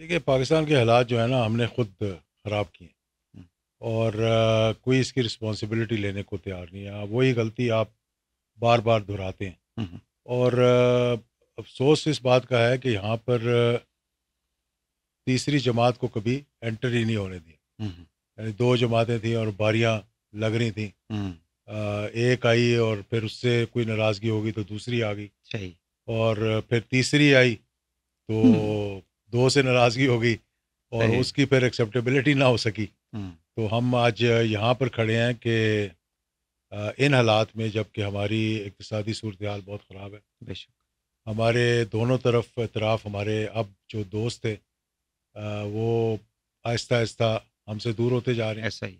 देखिए पाकिस्तान के हालात जो है ना हमने खुद ख़राब किए हम्म। और आ, कोई इसकी रिस्पॉन्सिबिलिटी लेने को तैयार नहीं है वही गलती आप बार बार दोहराते हैं हम्म, हम्म। और आ, अफसोस इस बात का है कि यहाँ पर तीसरी जमात को कभी एंटर ही नहीं होने दिया यानी दो जमातें थी और बारियाँ लग रही थी आ, एक आई और फिर उससे कोई नाराज़गी होगी तो दूसरी आ गई और फिर तीसरी आई तो दो से नाराज़गी हो गई और उसकी फिर एक्सेप्टेबिलिटी ना हो सकी हम्म। तो हम आज यहाँ पर खड़े हैं कि इन हालात में जबकि हमारी इकतदी सूरत हाल बहुत ख़राब है हमारे दोनों तरफ अतराफ़ हमारे अब जो दोस्त थे वो आहिस्ता आहिस्ता हमसे दूर होते जा रहे हैं ऐसा ही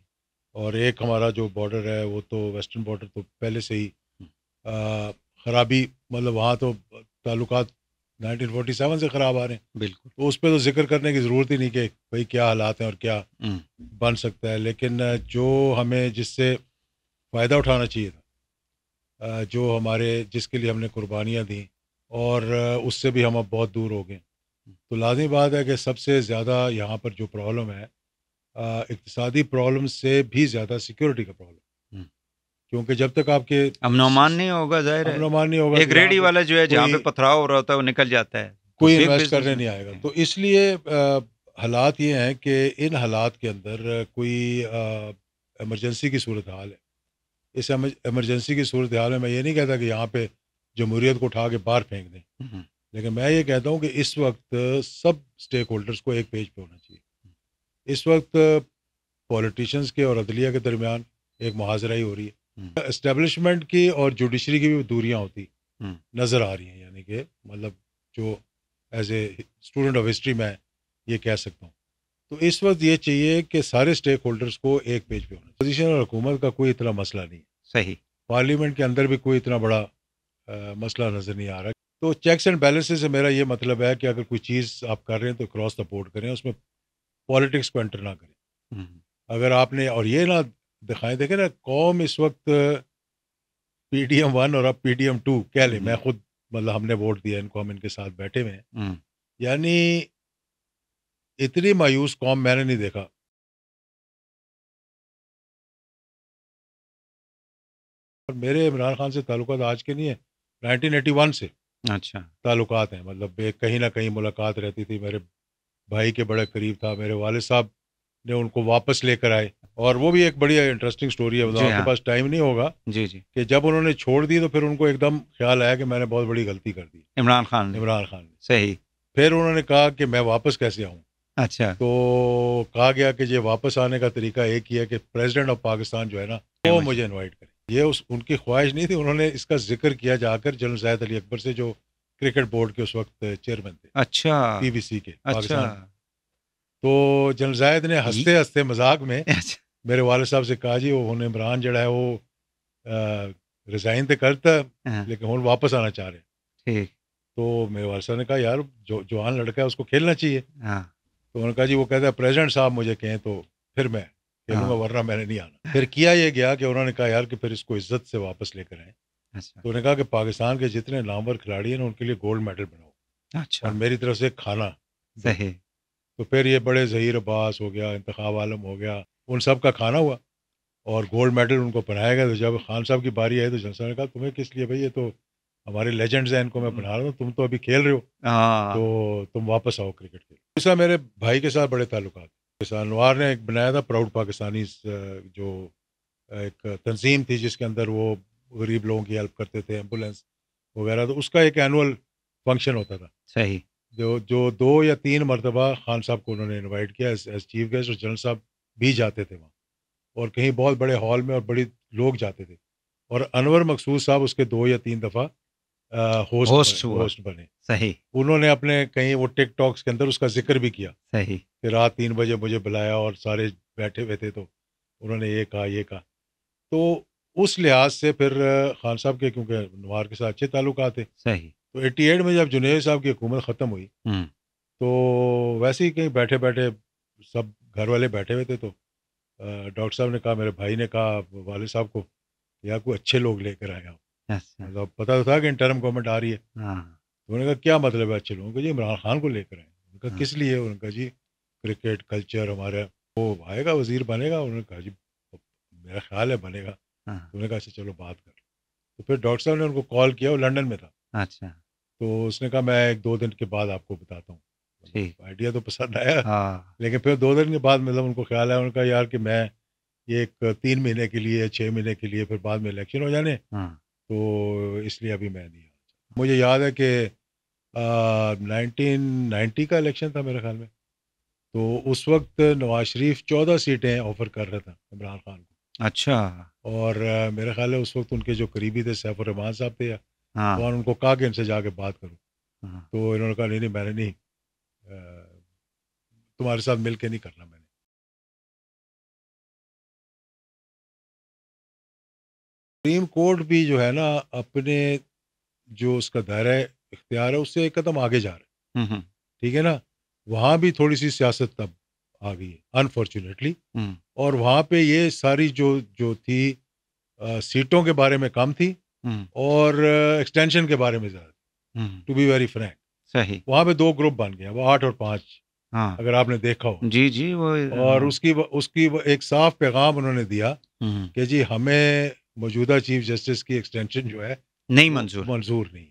और एक हमारा जो बॉर्डर है वो तो वेस्टर्न बॉर्डर तो पहले से ही हम्म। ख़राबी मतलब वहाँ तो ताल्लुकात 1947 से ख़राब आ रहे हैं बिल्कुल तो उस पर तो जिक्र करने की ज़रूरत ही नहीं कि भाई क्या हालात हैं और क्या हम्म। बन सकता है लेकिन जो हमें जिससे फ़ायदा उठाना चाहिए था जो हमारे जिसके लिए हमने कुर्बानियाँ दी और उससे भी हम अब बहुत दूर हो गए तो लाजमी बात है कि सबसे ज़्यादा यहाँ पर जो प्रॉब्लम है इकतसादी प्रॉब्लम से भी ज़्यादा सिक्योरिटी का प्रॉब्लम क्योंकि जब तक आपके अमनोमान नहीं होगा जाहिर है अमनोमान नहीं होगा एक तो रेडी वाला जो है जहाँ पे पथराव हो रहा होता है वो निकल जाता है कोई इन्वेस्ट करने नहीं आएगा तो इसलिए हालात ये हैं कि इन हालात के अंदर कोई एमरजेंसी की सूरत हाल है इस एमरजेंसी की सूरत हाल में मैं ये नहीं कहता कि यहाँ पे जमहूरीत को उठा के बाहर फेंक दें हम्म। लेकिन मैं ये कहता हूँ कि इस वक्त सब स्टेक होल्डर्स को एक पेज पे होना चाहिए इस वक्त पॉलिटिशियंस के और अदलिया के दरमियान एक मुहाजरा ही हो रही है इस्टेब्लिशमेंट हम्म। की और जुडिशरी की भी दूरियाँ होती हम्म। नज़र आ रही हैं यानी कि मतलब जो as a student of history मैं ये कह सकता हूँ तो इस वक्त ये चाहिए कि सारे स्टेक होल्डर्स को एक पेज पे होना पोजिशन और हुकूमत का कोई इतना मसला नहीं है सही पार्लियामेंट के अंदर भी कोई इतना बड़ा आ, मसला नज़र नहीं आ रहा तो चेक्स एंड बैलेंसेज से मेरा ये मतलब है कि अगर कोई चीज़ आप कर रहे हैं तो क्रॉस द बोर्ड करें उसमें पॉलिटिक्स को एंटर ना करें हम्म। अगर आपने और ये ना दिखाएं देखे ना कौम इस वक्त पी डी एम वन और अब पी डी एम टू कह ले हम्म। मैं खुद मतलब हमने वोट दिया इनको हम इनके साथ बैठे हुए हैं हम्म। यानी इतनी मायूस कौम मैंने नहीं देखा और मेरे इमरान खान से ताल्लुक आज के नहीं है 1981 से अच्छा ताल्लुकात हैं मतलब कहीं ना कहीं मुलाकात रहती थी मेरे भाई के बड़े करीब था मेरे वाले साहब ने उनको वापस लेकर आए और वो भी एक बड़ी इंटरेस्टिंग स्टोरी है आपके हाँ। पास टाइम नहीं होगा जी जी कि जब उन्होंने छोड़ दी तो फिर उनको एकदम ख्याल आया कि मैंने बहुत बड़ी गलती कर दी इमरान खान इमरान खान सही फिर उन्होंने कहा कि मैं वापस कैसे आऊँ अच्छा तो कहा गया कि ये वापस आने का तरीका एक ही है कि प्रेसिडेंट ऑफ पाकिस्तान जो है ना वो मुझे इन्वाइट करे ये उस उनकी ख्वाहिश नहीं थी उन्होंने इसका जिक्र किया जाकर जनरल जायद अली अकबर से जो क्रिकेट बोर्ड के उस वक्त चेयरमैन थे अच्छा पीबीसी के अच्छा तो जनरल जायद ने हंसते हंसते मजाक में अच्छा। मेरे वाले साहब से कहा जी वो हूँ इमरान जड़ा है वो रिजाइन तो करता हाँ। लेकिन हूँ वापस आना चाह रहे तो मेरे वाले साहब ने कहा यार जो जवान लड़का है उसको खेलना चाहिए हाँ। तो उन्होंने कहा जी वो कहता है प्रेजिडेंट साहब मुझे कहें तो फिर मैं खेलूंगा हाँ। वरना मैंने नहीं आना फिर किया ये गया कि उन्होंने कहा यार कि फिर इसको इज्जत से वापस लेकर आए अच्छा। तो उन्होंने कहा कि पाकिस्तान के जितने नामवर खिलाड़ी हैं उनके लिए गोल्ड मेडल बनाओ अच्छा। और मेरी तरफ से खाना तो फिर ये बड़े जहीर अब्बास हो गया इंतखाब आलम हो गया उन सब का खाना हुआ और गोल्ड मेडल उनको पहनाया गया तो जब खान साहब की बारी आई तो जनसा ने कहा तुम्हें किस लिए भाई ये तो हमारे लेजेंड्स हैं इनको मैं बना रहा हूँ तुम तो अभी खेल रहे हो हाँ। तो तुम वापस आओ क्रिकेट खेल ऐसा मेरे भाई के साथ बड़े ताल्लुक अनवार ने एक बनाया था प्राउड पाकिस्तानी जो एक तंजीम थी जिसके अंदर वो गरीब लोगों की हेल्प करते थे एम्बुलेंस वगैरह तो उसका एक एनुअल फंक्शन होता था सही जो जो दो या तीन मरतबा खान साहब को उन्होंने इनवाइट किया एस चीफ गेस्ट और जनरल साहब भी जाते थे वहाँ और कहीं बहुत बड़े हॉल में और बड़ी लोग जाते थे और अनवर मकसूद साहब उसके दो या तीन दफ़ा होस्ट होस्ट, बने, होस्ट बने सही उन्होंने अपने कहीं वो टिक टॉक्स के अंदर उसका जिक्र भी किया सही कि रात तीन बजे मुझे बुलाया और सारे बैठे हुए थे तो उन्होंने ये कहा ये कहा तो उस लिहाज से फिर खान साहब के क्योंकि नवार के साथ अच्छे ताल्लुक थे सही तो एट्टी एट में जब जुनेद साहब की हुकूमत ख़त्म हुई हम्म। तो वैसे ही कहीं बैठे बैठे सब घर वाले बैठे हुए थे तो डॉक्टर साहब ने कहा मेरे भाई ने कहा वाले साहब को कि कोई अच्छे लोग लेकर आया हो मतलब पता तो था कि इंटरम गवर्नमेंट आ रही है हाँ। तो उन्होंने कहा क्या मतलब है अच्छे लोगों को जी इमरान खान को लेकर आए उनका हाँ। किस लिए उनका जी क्रिकेट कल्चर हमारा वो आएगा वजीर बनेगा उन्होंने कहा जी मेरा ख्याल है बनेगा हाँ। उन्होंने कहा अच्छा चलो बात कर तो फिर डॉक्टर साहब ने उनको कॉल किया वो लंदन में था अच्छा तो उसने कहा मैं एक दो दिन के बाद आपको बताता हूँ मतलब आइडिया तो पसंद आया हाँ। लेकिन फिर दो दिन के बाद मतलब उनको ख्याल आया उनका यार कि मैं ये एक तीन महीने के लिए छः महीने के लिए फिर बाद में इलेक्शन हो जाने हाँ। तो इसलिए अभी मैं नहीं मुझे याद है कि नाइनटीन नाइन्टी का इलेक्शन था मेरे ख्याल में तो उस वक्त नवाज शरीफ चौदह सीटें ऑफर कर रहा था इमरान खान को अच्छा और मेरे ख्याल है उस वक्त उनके जो करीबी थे सैफुररहमान साहब थे या हाँ। उनको कहा कि इनसे जाके बात करो हाँ। तो इन्होंने कहा नहीं नहीं मैंने नहीं तुम्हारे साथ मिल के नहीं करना मैंने सुप्रीम कोर्ट भी जो है ना अपने जो उसका दायरा इख्तियार है उससे एक कदम आगे जा रहे हम्म, हम्म। ठीक है ना वहां भी थोड़ी सी सियासत तब आ गई है अनफॉर्चुनेटली हम्म। और वहां पे ये सारी जो जो थी आ, सीटों के बारे में काम थी हम्म। और एक्सटेंशन के बारे में ज्यादा टू बी वेरी फ्रैंक सही वहां पे दो ग्रुप बन गए वो आठ और पांच हाँ। अगर आपने देखा हो जी जी वो हाँ। और उसकी उसकी एक साफ पैगाम उन्होंने दिया हम्म। कि जी हमें मौजूदा चीफ जस्टिस की एक्सटेंशन जो है नहीं मंजूर मंजूर नहीं है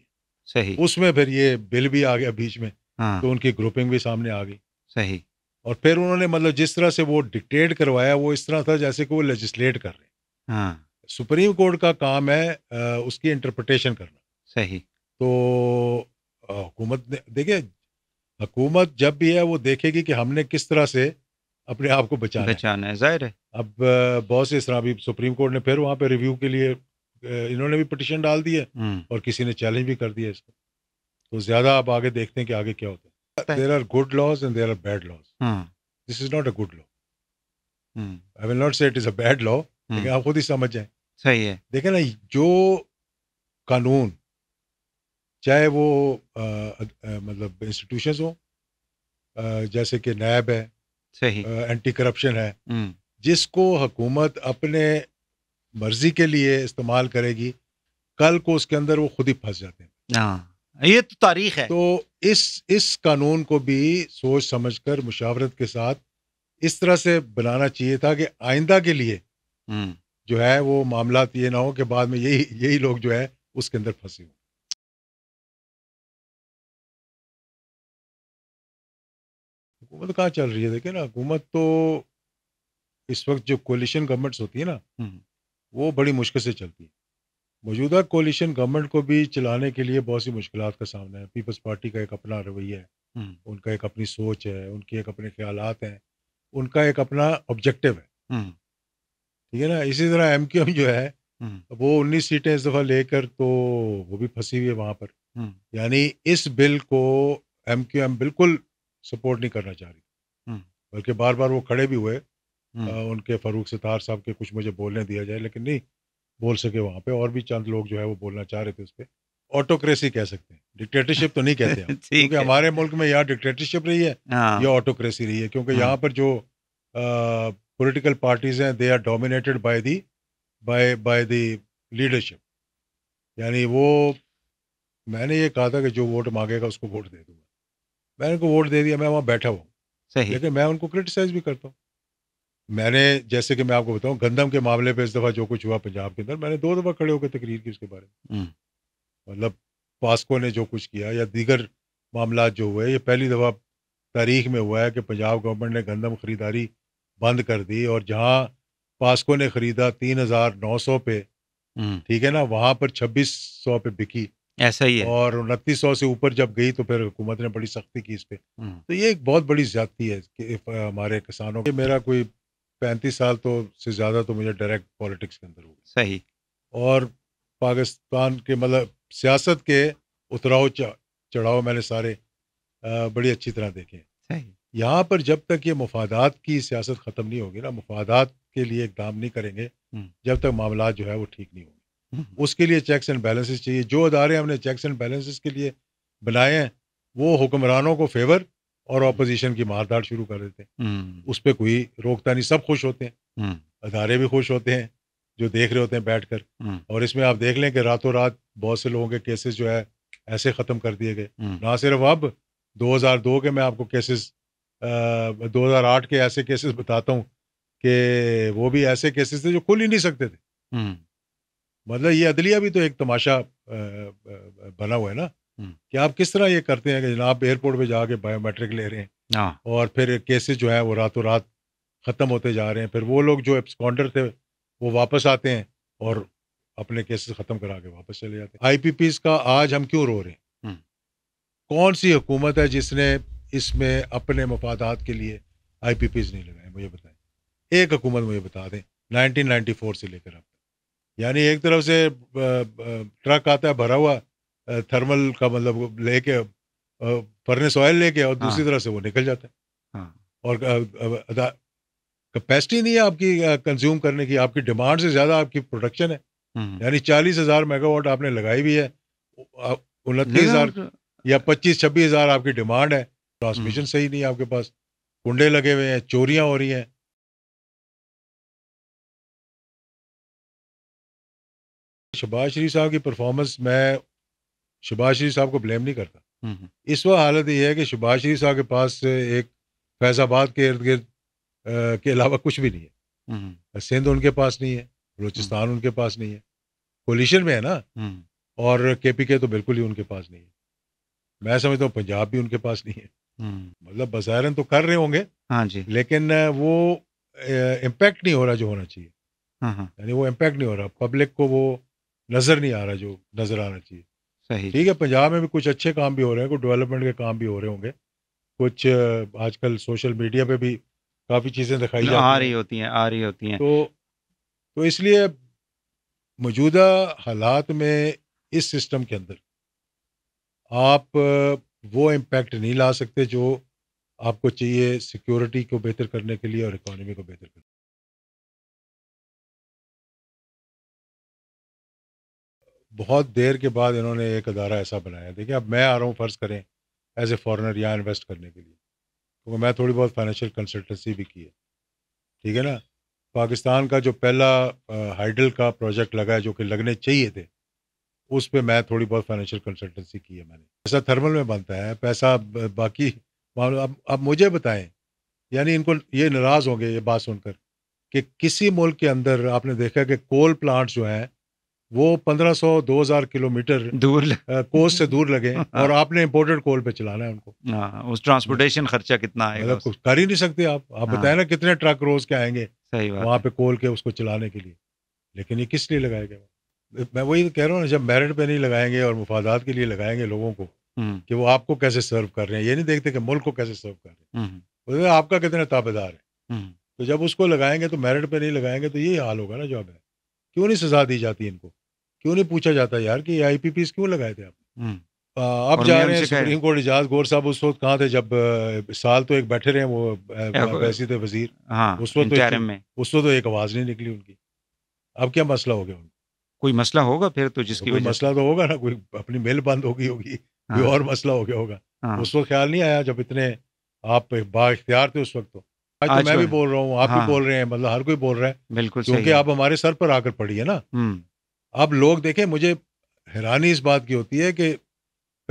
सही उसमें फिर ये बिल भी आ गया बीच में हाँ। तो उनकी ग्रुपिंग भी सामने आ गई सही और फिर उन्होंने मतलब जिस तरह से वो डिक्टेट करवाया वो इस तरह था जैसे कि वो लेजिस्लेट कर रहे हैं हाँ। सुप्रीम कोर्ट का काम है उसकी इंटरप्रटेशन करना सही तो हुकूमत ने देखिए हुकूमत जब भी है वो देखेगी कि हमने किस तरह से अपने आप को बचाना बचाना है जाहिर है अब बहुत से इस तरह अभी सुप्रीम कोर्ट ने फिर वहाँ पे रिव्यू के लिए इन्होंने भी पटिशन डाल दी है हम्म। और किसी ने चैलेंज भी कर दिया इसको तो ज्यादा आप आगे देखते हैं कि आगे क्या होता है there are good laws and there are bad laws this is not a good law I will not say it is a bad law लेकिन हम्म। आप खुद ही समझ जाए सही है देखे ना जो कानून चाहे वो आ, आ, मतलब इंस्टीट्यूशंस हो आ, जैसे कि नैब है सही आ, एंटी करप्शन है हम्म। जिसको हुकूमत अपने मर्जी के लिए इस्तेमाल करेगी कल को उसके अंदर वो खुद ही फंस जाते हैं हाँ, ये तो तारीख है तो इस इस कानून को भी सोच समझकर मुशावरत के साथ इस तरह से बनाना चाहिए था कि आइंदा के लिए हम्म। जो है वो मामला ये ना हो कि बाद में यही यही लोग जो है उसके अंदर फंसे हों हुकूमत कहाँ चल रही है देखिए ना हुकूमत तो इस वक्त जो कोलिशन गवर्नमेंट्स होती है ना हम्म। वो बड़ी मुश्किल से चलती है मौजूदा कोलिशन गवर्नमेंट को भी चलाने के लिए बहुत सी मुश्किल का सामना है पीपल्स पार्टी का एक अपना रवैया है हम्म। उनका एक अपनी सोच है उनके एक अपने ख्याल हैं उनका एक अपना ऑब्जेक्टिव है हम्म। ठीक है ना इसी तरह एम क्यू एम जो है हम्म। वो उन्नीस सीटें इस दफ़ा लेकर तो वो भी फंसी हुई है वहां पर हम्म। यानी इस बिल को एम क्यू एम बिल्कुल सपोर्ट नहीं करना चाह रही हम्म। बल्कि बार बार वो खड़े भी हुए आ, उनके फरूक सितार साहब के कुछ मुझे बोलने दिया जाए लेकिन नहीं बोल सके वहाँ पे और भी चंद लोग जो है वो बोलना चाह रहे थे उस पर ऑटोक्रेसी कह सकते हैं डिक्टेटरशिप तो नहीं कहते क्योंकि हमारे मुल्क में यहाँ डिक्टेटरशिप रही है हाँ। या ऑटोक्रेसी रही है क्योंकि हाँ। यहाँ पर जो political parties हैं they are dominated by the by by the leadership यानी वो मैंने ये कहा था कि जो वोट मांगेगा उसको वोट दे दूंगा मैंने उनको वोट दे दिया मैं वहाँ बैठा हुआ सही लेकिन मैं उनको क्रिटिसाइज भी करता हूँ मैंने जैसे कि मैं आपको बताऊँ गंदम के मामले पे इस दफ़ा जो कुछ हुआ पंजाब के अंदर मैंने दो दफ़ा खड़े होकर तकरीर की उसके बारे में हम्म। मतलब पास्को ने जो कुछ किया या दीगर मामला जो हुए ये पहली दफ़ा तारीख में हुआ है कि पंजाब गवर्नमेंट ने गंदम खरीदारी बंद कर दी और जहाँ पास्को ने खरीदा तीन हजार नौ सौ पे हम्म। ठीक है ना वहां पर छब्बीस सौ पे बिकी ऐसा ही है और उनतीस सौ से ऊपर जब गई तो फिर हुकूमत ने बड़ी सख्ती की इस पे हम्म। तो ये एक बहुत बड़ी ज्यादती है कि हमारे किसानों की मेरा कोई पैंतीस साल तो से ज़्यादा तो मुझे डायरेक्ट पॉलिटिक्स के अंदर हुआ सही और पाकिस्तान के मतलब सियासत के उतराव चढ़ाव मैंने सारे बड़ी अच्छी तरह देखे सही यहाँ पर जब तक ये मफादात की सियासत ख़त्म नहीं होगी ना मुफादात के लिए इकदाम नहीं करेंगे हम्म। जब तक मामला जो है वो ठीक नहीं होंगे हम्म। उसके लिए चेक्स एंड बैलेंसेस चाहिए जो अदारे हमने चेक्स एंड बैलेंसेस के लिए बनाए हैं वो हुक्मरानों को फेवर और अपोजिशन की मारधार शुरू कर देते हैं हम्म। उस पर कोई रोकता नहीं सब खुश होते हैं अदारे भी खुश होते हैं जो देख रहे होते हैं बैठ कर और इसमें आप देख लें कि रातों रात बहुत से लोगों के केसेस जो है ऐसे ख़त्म कर दिए गए ना सिर्फ अब 2002 के मैं आपको केसेस दो हजार आठ के ऐसे केसेस बताता हूँ कि वो भी ऐसे केसेस थे जो खुल ही नहीं सकते थे हम्म। मतलब ये अदलिया भी तो एक तमाशा बना हुआ है ना हम्म। कि आप किस तरह ये करते हैं कि जनाब एयरपोर्ट पे जाके बायोमेट्रिक ले रहे हैं हाँ। और फिर केसेस जो है वो रातों रात ख़त्म होते जा रहे हैं फिर वो लोग जो एब्सकॉन्डर थे वो वापस आते हैं और अपने केसेस ख़त्म करा के वापस चले जाते हैं आई का आज हम क्यों रो रहे हैं हम्म। कौन सी हुकूमत है जिसने इसमें अपने मफादात के लिए आई पी पी नहीं लगाए मुझे बताए एक हुकूमत मुझे बता दें नाइनटीन फोर से लेकर अब यानी एक तरफ से ट्रक आता है भरा हुआ थर्मल का मतलब लेके फर्नेस ऑयल लेके और दूसरी हाँ। तरफ से वो निकल जाता है हाँ। और कैपेसिटी नहीं है आपकी कंज्यूम करने की आपकी डिमांड से ज़्यादा आपकी प्रोडक्शन है हम्म। यानी चालीस हज़ार मेगावाट आपने लगाई भी है उनतीस हज़ार या पच्चीस छब्बीस हज़ार आपकी डिमांड है ट्रांसमिशन सही नहीं है आपके पास कुंडे लगे हुए हैं चोरियां हो रही हैं शबाज शरीफ साहब की परफॉर्मेंस मैं शबाज शरीफ साहब को ब्लेम नहीं करता हम्म, हम्म। इस वक्त हालत ये है कि शबाज शरीफ साहब के पास एक फैजाबाद के इर्द गिर्द के अलावा कुछ भी नहीं है हम्म, सिंध उनके पास नहीं है बलोचिस्तान उनके पास नहीं है पोलिशन में है ना और के पी के तो बिल्कुल ही उनके पास नहीं है मैं समझता हूँ पंजाब भी उनके पास नहीं है मतलब बसायरन तो कर रहे होंगे हाँ जी लेकिन वो इम्पैक्ट नहीं हो रहा जो होना चाहिए हाँ, हाँ। यानी वो इम्पैक्ट नहीं हो रहा पब्लिक को वो नज़र नहीं आ रहा जो नज़र आना चाहिए सही ठीक है पंजाब में भी कुछ अच्छे काम भी हो रहे हैं कुछ डेवलपमेंट के काम भी हो रहे होंगे कुछ आजकल सोशल मीडिया पे भी काफ़ी चीज़ें दिखाई हाँ, आ रही होती हैं आ रही होती हैं तो तो इसलिए मौजूदा हालात में इस सिस्टम के अंदर आप वो इम्पैक्ट नहीं ला सकते जो आपको चाहिए सिक्योरिटी को बेहतर करने के लिए और इकोनॉमी को बेहतर करने बहुत देर के बाद इन्होंने एक अदारा ऐसा बनाया देखिए अब मैं आ रहा हूँ फ़र्ज़ करें एज ए फॉरेनर या इन्वेस्ट करने के लिए क्योंकि तो मैं थोड़ी बहुत फाइनेंशियल कंसल्टेंसी भी की है ठीक है ना पाकिस्तान का जो पहला हाइडल का प्रोजेक्ट लगा है जो कि लगने चाहिए थे उस पर मैं थोड़ी बहुत फाइनेंशियल कंसल्टेंसी की है मैंने पैसा थर्मल में बनता है पैसा बाकी अब अब मुझे बताएं यानी इनको ये नाराज़ होंगे ये बात सुनकर कि किसी मुल्क के अंदर आपने देखा कि कोल प्लांट्स जो हैं वो 1500 2000 किलोमीटर दूर कोस से दूर लगे और आपने इम्पोर्टेड कोल पे चलाना है उनको हाँ, उस ट्रांसपोर्टेशन खर्चा कितना आएगा मतलब कुछ कर ही नहीं सकते आप आप हाँ। बताए ना कितने ट्रक रोज के आएंगे वहाँ पे कोल के उसको चलाने के लिए लेकिन ये किस लिए लगाया गया मैं वही कह रहा हूँ जब मेरिट पे नहीं लगाएंगे और मुफादात के लिए लगाएंगे लोगों को हम्म। कि वो आपको कैसे सर्व कर रहे हैं ये नहीं देखते कि मुल्क को कैसे सर्व कर रहे हैं तो आपका कितना ताबेदार है हम्म। तो जब उसको लगाएंगे तो मेरिट पे नहीं लगाएंगे तो यही हाल होगा ना जो है क्यों नहीं सजा दी जाती इनको क्यों नहीं पूछा जाता यार कि आई पी क्यों लगाए थे आप अब जा रहे हैं सुप्रीम कोर्ट इजाज गौर साहब उस वक्त कहाँ थे जब साल तो एक बैठे रहे वो वैसी थे वजीर हाँ, उस वक्त तो उस वक्त तो एक आवाज़ नहीं निकली उनकी अब क्या मसला हो गया उनका कोई मसला होगा फिर तो जिसकी कोई मसला तो होगा ना कोई अपनी मेल बंद होगी होगी कोई हाँ। और मसला हो गया होगा हाँ। उस वक्त ख्याल नहीं आया जब इतने आप बाख्तियार थे उस वक्त तो, तो आज, आज तो मैं भी तो बोल रहा हूँ आप हाँ। भी बोल रहे हैं मतलब हर कोई बोल रहा है बिल्कुल क्योंकि आप हमारे सर पर आकर पड़ी है ना हम्म। अब लोग देखें मुझे हैरानी इस बात की होती है कि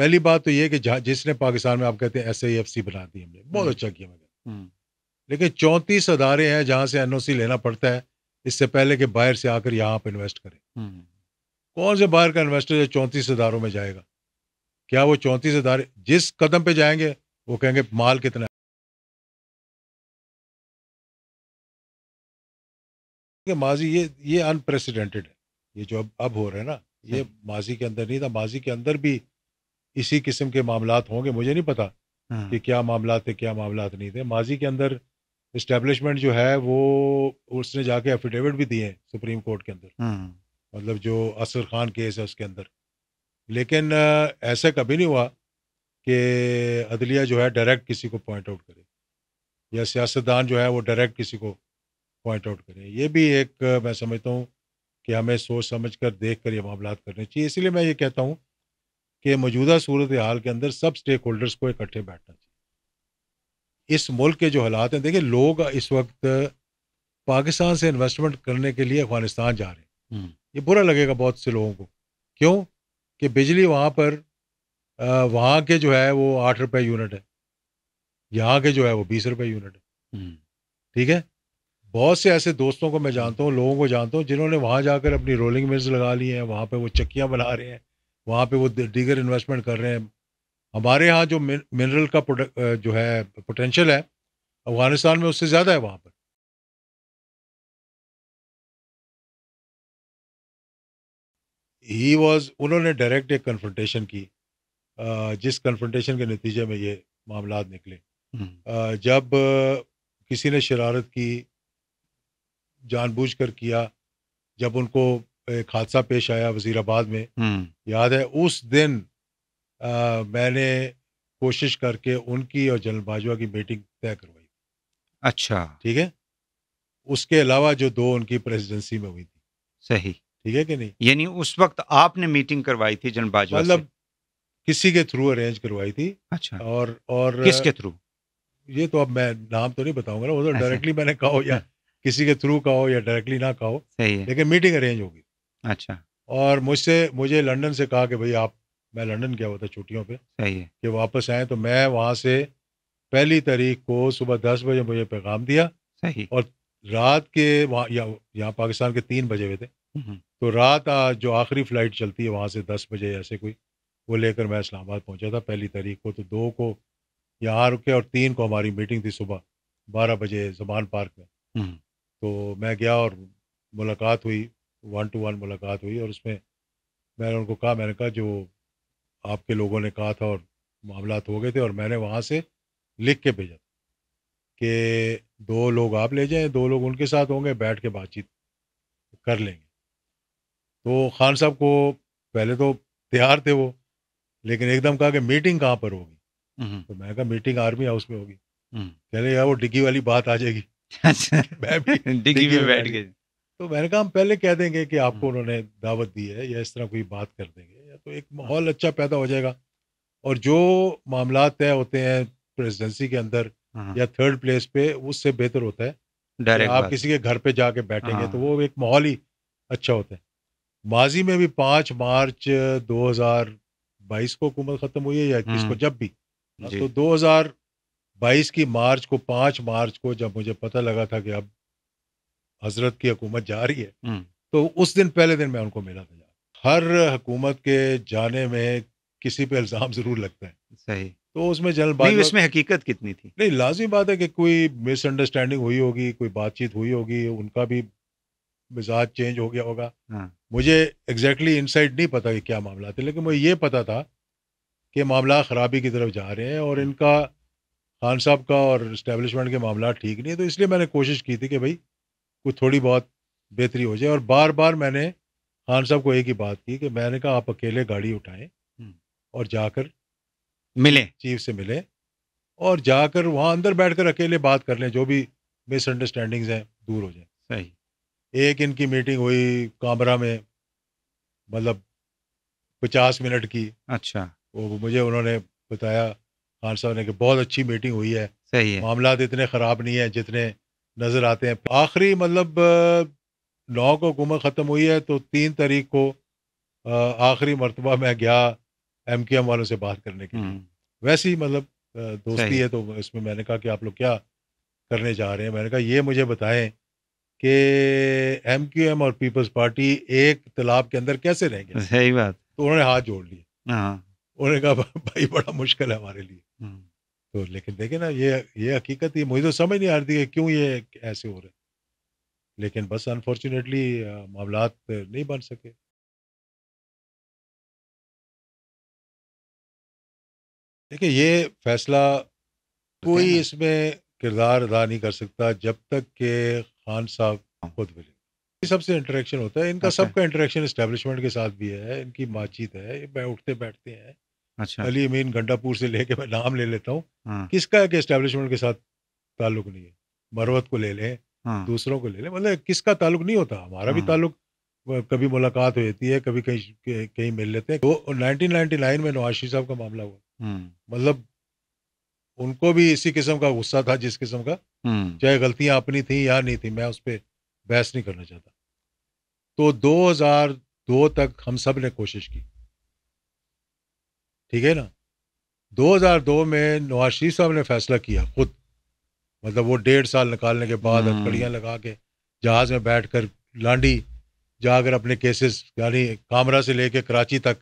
पहली बात तो ये कि जिसने पाकिस्तान में आप कहते हैं एस आई एफ सी बना दी हमने बहुत हम्म। अच्छा किया मगर हम्म। लेकिन चौंतीस अदारे हैं जहाँ से सी लेना पड़ता है इससे पहले कि बाहर से आकर यहाँ पर इन्वेस्ट करें हम्म। कौन से बाहर का इन्वेस्टर जो चौंतीस हज़ारों में जाएगा क्या वो चौंतीस इधारे जिस कदम पे जाएंगे वो कहेंगे माल कितना माजी ये ये अनप्रेसिडेंटेड है ये जो अब अब हो रहे हैं ना ये हाँ। माजी के अंदर नहीं था माजी के अंदर भी इसी किस्म के मामला होंगे मुझे नहीं पता हाँ। कि क्या मामला थे क्या मामला नहीं थे माजी के अंदर इस्टेब्लिशमेंट जो है वो उसने जाके एफिडेविट भी दिए सुप्रीम कोर्ट के अंदर हम्म। मतलब जो असर खान केस है उसके अंदर लेकिन ऐसा कभी नहीं हुआ कि अदलिया जो है डायरेक्ट किसी को पॉइंट आउट करे या सियासतदान जो है वो डायरेक्ट किसी को पॉइंट आउट करे ये भी एक मैं समझता हूँ कि हमें सोच समझ कर देख कर ये मामला करने चाहिए इसलिए मैं ये कहता हूँ कि मौजूदा सूरत हाल के अंदर सब स्टेक होल्डर्स को इकट्ठे बैठना चाहिए इस मुल्क के जो हालात हैं देखिए लोग इस वक्त पाकिस्तान से इन्वेस्टमेंट करने के लिए अफगानिस्तान जा रहे हैं हम्म। ये बुरा लगेगा बहुत से लोगों को क्यों कि बिजली वहाँ पर वहाँ के जो है वो आठ रुपये यूनिट है यहाँ के जो है वो बीस रुपये यूनिट है हम्म। ठीक है बहुत से ऐसे दोस्तों को मैं जानता हूँ लोगों को जानता हूँ जिन्होंने वहाँ जाकर अपनी रोलिंग मिल्स लगा ली हैं वहाँ पे वो चक्कियाँ बना रहे हैं वहाँ पे वो दीगर इन्वेस्टमेंट कर रहे हैं हमारे यहाँ जो मिनरल का जो है पोटेंशियल है अफगानिस्तान में उससे ज़्यादा है वहाँ पर ही वॉज उन्होंने डायरेक्ट एक कन्फ्रंटेशन की जिस कन्फ्रंटेशन के नतीजे में ये मामला निकले हम्म। जब किसी ने शरारत की जानबूझकर किया जब उनको एक हादसा पेश आया वजीराबाद में हम्म। याद है उस दिन मैंने कोशिश करके उनकी और जनरल बाजवा की मीटिंग तय करवाई अच्छा ठीक है उसके अलावा जो दो उनकी प्रेसिडेंसी में हुई थी सही ठीक है कि नहीं यानी उस वक्त आपने मीटिंग करवाई थी जनरल बाजवा मतलब किसी के थ्रू अरेंज करवाई थी अच्छा और और किसके थ्रू ये तो अब मैं नाम तो नहीं बताऊंगा ना वो तो डायरेक्टली अच्छा। मैंने कहा या हाँ। किसी के थ्रू कहो या डायरेक्टली ना कहो लेकिन मीटिंग अरेंज होगी अच्छा और मुझसे मुझे लंदन से कहा कि भाई आप मैं लंदन गया हुआ था छुट्टियों पे सही है कि वापस आए तो मैं वहाँ से पहली तारीख को सुबह दस बजे मुझे पैगाम दिया सही और रात के वहाँ या, यहाँ पाकिस्तान के तीन बजे हुए थे तो रात जो आखिरी फ्लाइट चलती है वहाँ से दस बजे ऐसे कोई वो लेकर मैं इस्लामाबाद पहुँचा था पहली तारीख को तो दो को यहाँ रुके और तीन को हमारी मीटिंग थी सुबह बारह बजे जमान पार्क में हम्म। तो मैं गया और मुलाकात हुई वन टू वन मुलाकात हुई और उसमें मैंने उनको कहा मैंने कहा जो आपके लोगों ने कहा था और मामला हो गए थे और मैंने वहाँ से लिख के भेजा कि दो लोग आप ले जाएं दो लोग उनके साथ होंगे बैठ के बातचीत कर लेंगे तो खान साहब को पहले तो तैयार थे वो लेकिन एकदम कहा कि मीटिंग कहाँ पर होगी हम्म। तो मैंने कहा मीटिंग आर्मी हाउस में होगी चले हम्म। यार वो डिग्गी वाली बात आ जाएगी अच्छा। डिग्गी में बैठ गए तो मैंने कहा हम पहले कह देंगे कि आपको हम्म। उन्होंने दावत दी है या इस तरह कोई बात कर देंगे तो एक माहौल अच्छा पैदा हो जाएगा और जो मामला तय होते हैं प्रेसिडेंसी के अंदर हाँ। या थर्ड प्लेस पे उससे बेहतर होता है डायरेक्ट आप किसी के घर पे जाके बैठेंगे हाँ। तो वो एक माहौल ही अच्छा होता है माजी में भी पाँच मार्च 2022 को हुकूमत ख़त्म हुई है या इक्कीस को हम्म। जब भी हाँ, तो 2022 की मार्च को पाँच मार्च को जब मुझे पता लगा था कि अब हजरत की हुकूमत जा रही है हम्म। तो उस दिन पहले दिन मैं उनको मिला था हर हुकूमत के जाने में किसी पे इल्ज़ाम ज़रूर लगता है सही तो उसमें जल नहीं उसमें हकीकत कितनी थी नहीं लाजमी बात है कि कोई मिसअंडरस्टैंडिंग हुई होगी कोई बातचीत हुई होगी उनका भी मिजाज चेंज हो गया होगा हाँ। मुझे एग्जैक्टली इनसाइड नहीं पता कि क्या मामला थे लेकिन मुझे ये पता था कि मामला ख़राबी की तरफ जा रहे हैं और हाँ। इनका खान साहब का और इस्टेबलिशमेंट के मामला ठीक नहीं है तो इसलिए मैंने कोशिश की थी कि भाई कुछ थोड़ी बहुत बेहतरी हो जाए और बार बार मैंने खान साहब को एक ही बात की कि मैंने कहा आप अकेले गाड़ी उठाएं हम्म। और जाकर मिले चीफ से मिले और जाकर वहां अंदर बैठकर अकेले बात कर लें जो भी मिसअंडरस्टैंडिंग्स हैं दूर हो जाए सही एक इनकी मीटिंग हुई कामरा में मतलब पचास मिनट की अच्छा वो मुझे उन्होंने बताया खान साहब ने कि बहुत अच्छी मीटिंग हुई है सही है मामला इतने ख़राब नहीं है जितने नज़र आते हैं आखिरी मतलब नौ को हुकूमत ख़त्म हुई है तो तीन तारीख को आखिरी मरतबा मैं गया एम के एम वालों से बात करने के लिए हम्म। वैसी मतलब दोस्ती है तो इसमें मैंने कहा कि आप लोग क्या करने जा रहे हैं मैंने कहा ये मुझे बताएं कि एम क्यू एम और पीपल्स पार्टी एक तालाब के अंदर कैसे रहेंगे सही बात तो उन्होंने हाथ जोड़ लिए हाँ। उन्होंने कहा भाई बड़ा मुश्किल है हमारे लिए हम्म। तो लेकिन देखे ना ये ये हकीकत ही मुझे तो समझ नहीं आ रही है क्यों ये ऐसे हो रहे हैं लेकिन बस अनफॉर्चुनेटली मामला नहीं बन सके देखिए ये फैसला तो कोई इसमें किरदार अदा नहीं कर सकता जब तक के खान साहब हाँ। खुद मिले सबसे इंटरेक्शन होता है इनका अच्छा। सबका इंटरेक्शन इस्टेब्लिशमेंट के साथ भी है इनकी बातचीत है उठते बैठते हैं अच्छा अली अमीन गंडापुर से लेके मैं नाम ले लेता हूँ हाँ। किसका है कि इस्टेब्लिशमेंट के साथ ताल्लुक नहीं है मरवत को ले लें हाँ। दूसरों को ले ले मतलब किसका ताल्लुक नहीं होता हमारा भी हाँ। ताल्लुक कभी मुलाकात होती है कभी कहीं कहीं मिल लेते हैं तो 1999 में नवाशी साहब का मामला हुआ मतलब उनको भी इसी किस्म का गुस्सा था जिस किस्म का चाहे गलतियां अपनी थी या नहीं थी मैं उस पर बहस नहीं करना चाहता तो 2002 तक हम सब ने कोशिश की ठीक है ना 2002 में नवाज शरीफ साहब ने फैसला किया खुद मतलब वो डेढ़ साल निकालने के बाद कड़ियाँ हाँ। लगा के जहाज़ में बैठ कर लांडी जाकर अपने केसेस यानी कामरा से लेके कराची तक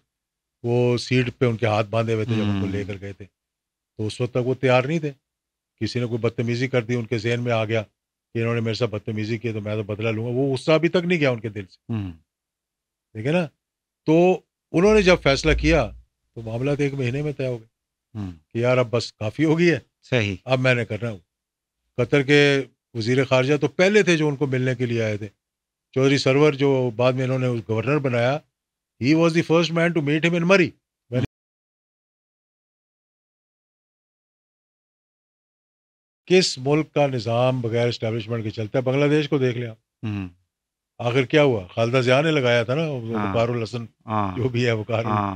वो सीट पे उनके हाथ बांधे हुए थे जब उनको हाँ। लेकर गए थे तो उस वक्त तक वो तैयार नहीं थे किसी ने कोई बदतमीज़ी कर दी उनके जहन में आ गया कि इन्होंने मेरे साथ बदतमीज़ी की तो मैं तो बदला लूंगा वो गुस्सा अभी तक नहीं गया उनके दिल से हम्म। ठीक है ना तो उन्होंने जब फैसला किया तो मामला तो एक महीने में तय हो गया हम्म। कि यार अब बस काफ़ी हो गई है सही अब मैंने करना हूँ कतर के वजीर खारजा तो पहले थे जो उनको मिलने के लिए आए थे चौधरी सरवर जो बाद में इन्होंने गवर्नर बनाया he was the first man to meet him in Murree किस मुल्क का निज़ाम बगैर इस्टेबलिशमेंट के चलता है बांग्लादेश को देख लें आप हम्म। आखिर क्या हुआ खालदा जिया ने लगाया था ना हाँ। वकारुल हसन जो हाँ। भी है वकार हाँ।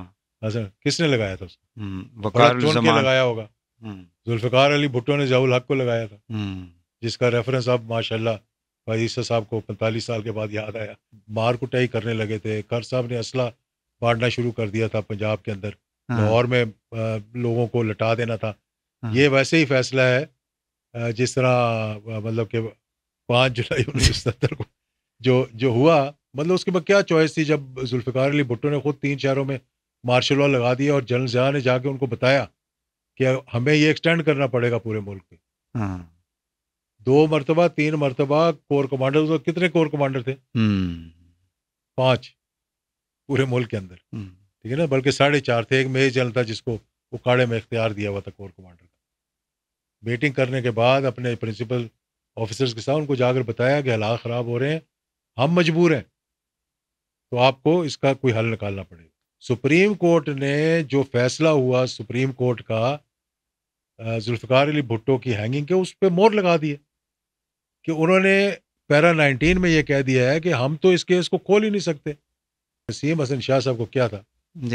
हसन किसने लगाया था उसको हम्म, लगाया होगा हम्म। जुल्फिकार अली भुट्टो ने जहुल हक को लगाया था हम्म। जिसका रेफरेंस अब माशाल्लाह फरीसा साहब को पैंतालीस साल के बाद याद आया मार कुटाई करने लगे थे कर साहब ने असला बांटना शुरू कर दिया था पंजाब के अंदर हाँ। लाहौर में लोगों को लटा देना था हाँ। ये वैसे ही फैसला है जिस तरह मतलब कि पाँच जुलाई उन्नीस सत्तर को जो जो हुआ मतलब उसके बाद क्या चॉइस थी जब जुल्फ़िकार अली भुट्टो ने खुद तीन शहरों में मार्शल लॉ लगा दिया और जनरल जहाँ ने जाके उनको बताया कि हमें ये एक्सटेंड करना पड़ेगा पूरे मुल्क में हाँ। दो मरतबा तीन मरतबा कोर कमांडर तो कितने कोर कमांडर थे हम्म। पांच पूरे मुल्क के अंदर हम्म। ठीक है ना बल्कि साढ़े चार थे एक मेज जनरल था जिसको उकाड़े में इख्तियार दिया हुआ था कोर कमांडर का मीटिंग करने के बाद अपने प्रिंसिपल ऑफिसर्स के साथ उनको जाकर बताया कि हालात ख़राब हो रहे हैं हम मजबूर हैं तो आपको इसका कोई हल निकालना पड़ेगा सुप्रीम कोर्ट ने जो फैसला हुआ सुप्रीम कोर्ट का जुल्फकार अली भुट्टो की हैंगिंग के उस पर मोर लगा दिए कि उन्होंने पैरा 19 में यह कह दिया है कि हम तो इस केस को खोल ही नहीं सकते सीएम हसन शाह साहब को क्या था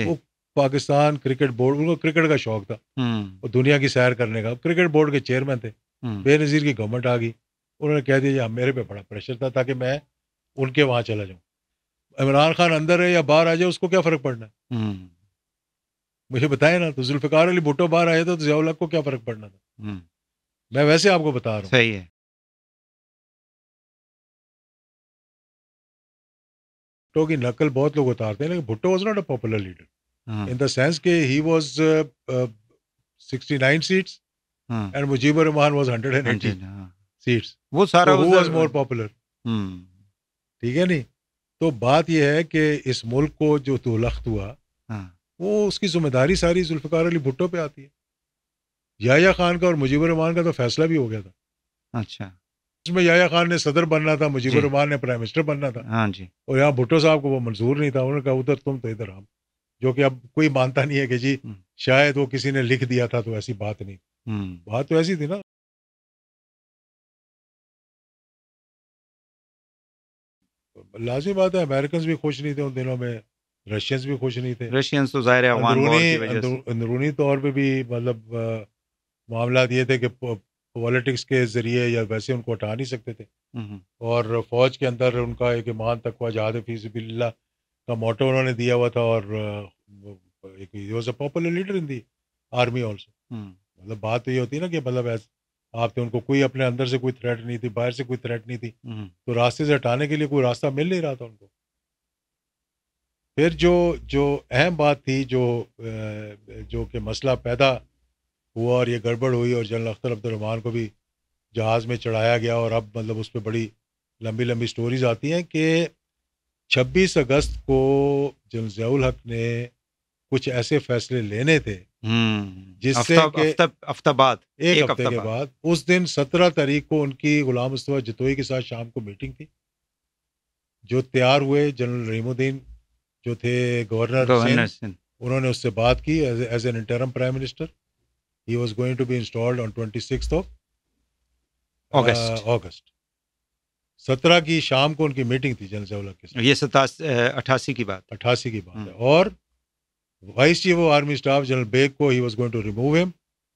वो पाकिस्तान क्रिकेट बोर्ड उनको क्रिकेट का शौक था हम्म। और दुनिया की सैर करने का क्रिकेट बोर्ड के चेयरमैन थे हम्म। बेनज़ीर की गवर्नमेंट आ गई उन्होंने कह दिया मेरे पे बड़ा प्रेशर था ताकि मैं उनके वहां चला जाऊं इमरान खान अंदर है या बाहर आ जाए उसको क्या फ़र्क पड़ना है हम्म। मुझे बताए ना तो जुल्फ़िकार अली भुट्टो बाहर आए था तो जियाउल को क्या फ़र्क पड़ना था हम्म। मैं वैसे आपको बता रहा हूँ सही है भुट्टो की नकल बहुत लोग उतारते हैं लेकिन Bhutto was not a popular leader in the sense के he was sixty nine seats and Mujibur Rahman was hundred and eighty seats वो सारा तो वॉज मोर पॉपुलर ठीक है नहीं तो बात यह है कि इस मुल्क को जो लख्त हुआ हाँ। वो उसकी जिम्मेदारी सारी जुल्फकार अली भुट्टो पे आती है याया खान का और मुजीबर रहमान का तो फैसला भी हो गया था अच्छा इसमें याया खान ने सदर बनना था मुजीबर रहमान ने प्राइम मिनिस्टर बनना था हाँ जी और यहाँ भुट्टो साहब को वो मंजूर नहीं था उन्होंने कहा उधर तुम तो इधर हम जो कि अब कोई मानता नहीं है कि जी हम्म। शायद वो किसी ने लिख दिया था तो ऐसी बात नहीं हम्म। बात तो ऐसी थी ना लाजमी बात है अमेरिकन भी खुश नहीं थे उन दिनों में रशियंस भी खुश नहीं थे रशियंस तो जाहिर है अंदरूनी तौर पे भी मतलब मामला ये थे कि पॉलिटिक्स के ज़रिए या वैसे उनको हटा नहीं सकते थे हम्म, हम्म। और फ़ौज के अंदर उनका एक ईमान तकवा जहाद फीसबिल्ला का मोटो उन्होंने दिया हुआ था और एक popular leader in the army also मतलब बात तो ये होती है ना कि मतलब आप थे उनको कोई अपने अंदर से कोई थ्रेट नहीं थी बाहर से कोई थ्रेट नहीं थी हम्म। तो रास्ते से हटाने के लिए कोई रास्ता मिल नहीं रहा था उनको फिर जो जो अहम बात थी जो जो कि मसला पैदा हुआ और ये गड़बड़ हुई और जनरल अख्तर अब्दुलरहमान को भी जहाज़ में चढ़ाया गया और अब मतलब उस पर बड़ी लंबी लंबी स्टोरीज आती हैं कि 26 अगस्त को जयाल हक ने कुछ ऐसे फैसले लेने थे हम्म। जिससे अफ्ताबाद एक, एक हफ्ते के बाद उस दिन सत्रह तारीख को उनकी गुलाम मुस्तफ़ा जतोई के साथ शाम को मीटिंग थी जो तैयार हुए जनरल रहीमुद्दीन जो थे गवर्नर उन्होंने उससे बात की as an interim prime minister he was going to be installed on twenty six of August सत्रह की शाम को उनकी मीटिंग थी जनसेवला के साथ ये सतासी अठासी की बात अठासी की बात है हम्म। और chief of army staff general Beg को he was going to remove him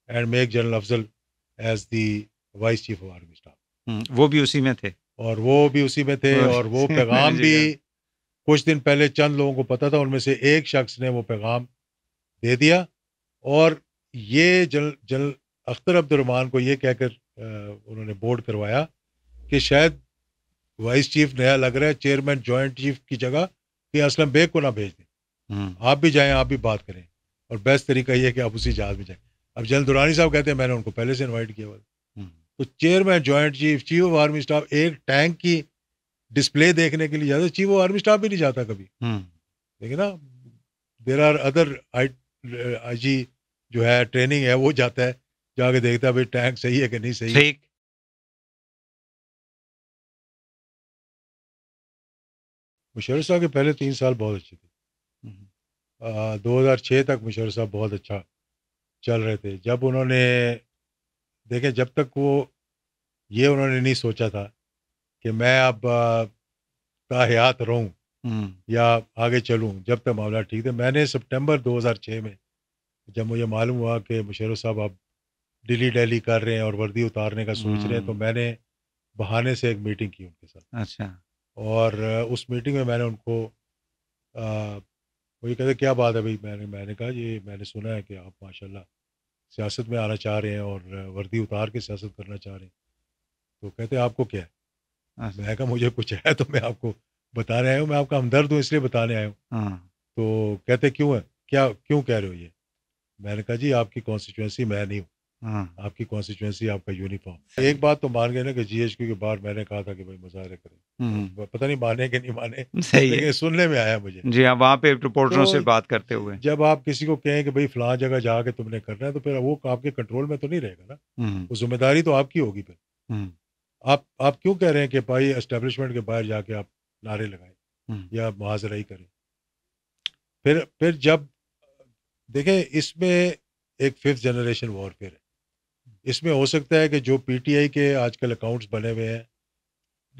and make general Afzal as the vice chief of army staff वो भी उसी में थे और वो भी उसी में थे और वो पैगाम भी कुछ दिन पहले चंद लोगों को पता था उनमें से एक शख्स ने वो पैगाम दे दिया और ये जनरल जनरल अख्तर अब्दुलरमान को ये कहकर उन्होंने बोर्ड करवाया कि शायद वाइस चीफ नया लग रहा है चेयरमैन जॉइंट चीफ की जगह कि असलम बेग को ना भेज दें हम्म। आप भी जाएं आप भी बात करें और बेस्ट तरीका ये है कि आप उसी जहाज में जाएं अब जनरल दुरानी साहब कहते हैं मैंने उनको पहले से इन्वाइट किया हुआ हम्म। तो chairman joint chief chief of army staff एक टैंक की डिस्प्ले देखने के लिए जाते चीफ ऑफ आर्मी स्टाफ भी नहीं जाता कभी हम्म। देखिए ना देर आर अदर आई जो है ट्रेनिंग है वो जाता है जाके देखता है भाई टैंक सही है कि नहीं सही ठीक मुशरफ साहब के पहले तीन साल बहुत अच्छे थे 2006 तक मुशर साहब बहुत अच्छा चल रहे थे जब उन्होंने देखें जब तक वो ये उन्होंने नहीं सोचा था कि मैं अब ताहयात रहूं हम्म। या आगे चलूं जब तक मामला ठीक था मैंने सितंबर 2006 में जब मुझे मालूम हुआ कि मुशर साहब अब डिली डैली कर रहे हैं और वर्दी उतारने का सोच रहे हैं तो हम्म। मैंने बहाने से एक मीटिंग की उनके साथ अच्छा और उस मीटिंग में मैंने उनको वो ये कहते क्या बात है भाई मैंने मैंने कहा ये मैंने सुना है कि आप माशाल्लाह सियासत में आना चाह रहे हैं और वर्दी उतार के सियासत करना चाह रहे हैं तो कहते आपको क्या है अच्छा। मैं कहा मुझे कुछ है तो मैं आपको बताने आया हूँ मैं आपका हमदर्द हूँ इसलिए बताने आया हूँ हाँ। तो कहते क्यों है क्या क्यों कह रहे हो ये मैंने कहा जी आपकी कॉन्स्टिट्यूंसी मैं नहीं हूँ हाँ। आपकी कॉन्स्टिट्यूंसी आपका यूनिफॉर्म एक बात तो मान गए ना कि जी क्यू के बाहर मैंने कहा था कि भाई मुजाहरे करें हम्म। पता नहीं माने कि नहीं माने सही लेकिन सुनने में आया मुझे जी हाँ वहाँ पे रिपोर्टरों तो से बात करते हुए जब आप किसी को कहें कि भाई फलां जगह जाके तुमने करना है तो फिर वो आपके कंट्रोल में तो नहीं रहेगा ना हम्म। वो जिम्मेदारी तो आपकी होगी फिर हम्म। आप आप क्यों कह रहे हैं कि भाई एस्टेब्लिशमेंट के बाहर जाके आप नारे लगाए या मुहाजराई करें फिर फिर जब देखें इसमें एक फिफ्थ जनरेशन वॉरफेयर है इसमें हो सकता है कि जो पीटीआई के आजकल अकाउंट्स बने हुए हैं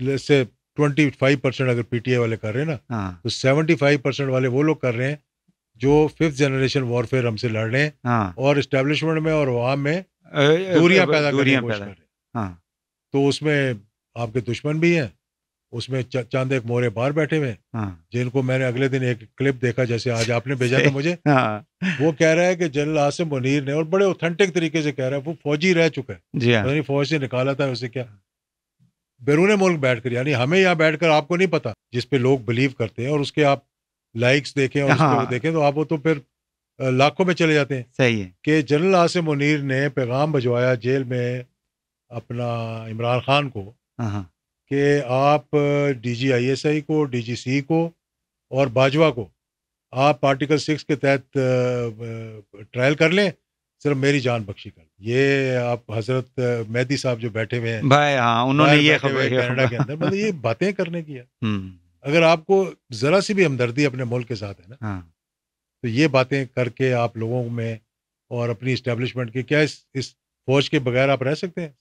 जैसे ट्वेंटी फाइव परसेंट अगर पीटीआई वाले कर रहे हैं ना हाँ। तो सेवेंटी फाइव परसेंट वाले वो लोग कर रहे हैं जो फिफ्थ जनरेशन वॉरफेयर हमसे लड़ रहे हैं हाँ। और स्टेब्लिशमेंट में और वहां में दूरियां पैदा दूरियां पैदा कर रहे हैं हाँ। तो उसमें आपके दुश्मन भी हैं उसमें चांद एक मोरे बाहर बैठे हुए हाँ। जिनको मैंने अगले दिन एक क्लिप देखा जैसे आज आपने भेजा था मुझे हाँ। वो कह रहा है कि जनरल आसिम मुनीर ने और बड़े ऑथेंटिक तरीके से कह रहा है वो फौजी रह चुका है जी हाँ। फौज से निकाला था उसे क्या बैरून मुल्क बैठ कर यानी हमें यहाँ बैठ कर आपको नहीं पता जिस पे लोग बिलीव करते हैं और उसके आप लाइक्स देखें और हाँ। देखें तो आप वो तो फिर लाखों में चले जाते हैं सही है कि जनरल आसिम मुनीर ने पैगाम भजवाया जेल में अपना इमरान खान को हाँ, हाँ। कि आप डीजीआईएसआई को डीजीसी को और बाजवा को आप आर्टिकल सिक्स के तहत ट्रायल कर लें सिर्फ मेरी जान बख्शी कर ये आप हजरत मेहदी साहब जो बैठे हुए हैं भाई हाँ उन्होंने ये खबर कनाडा के अंदर मतलब ये बातें करने की है हम्म। अगर आपको जरा सी भी हमदर्दी अपने मुल्क के साथ है ना हाँ। तो ये बातें करके आप लोगों में और अपनी इस्टेब्लिशमेंट की क्या इस फौज के बगैर आप रह सकते हैं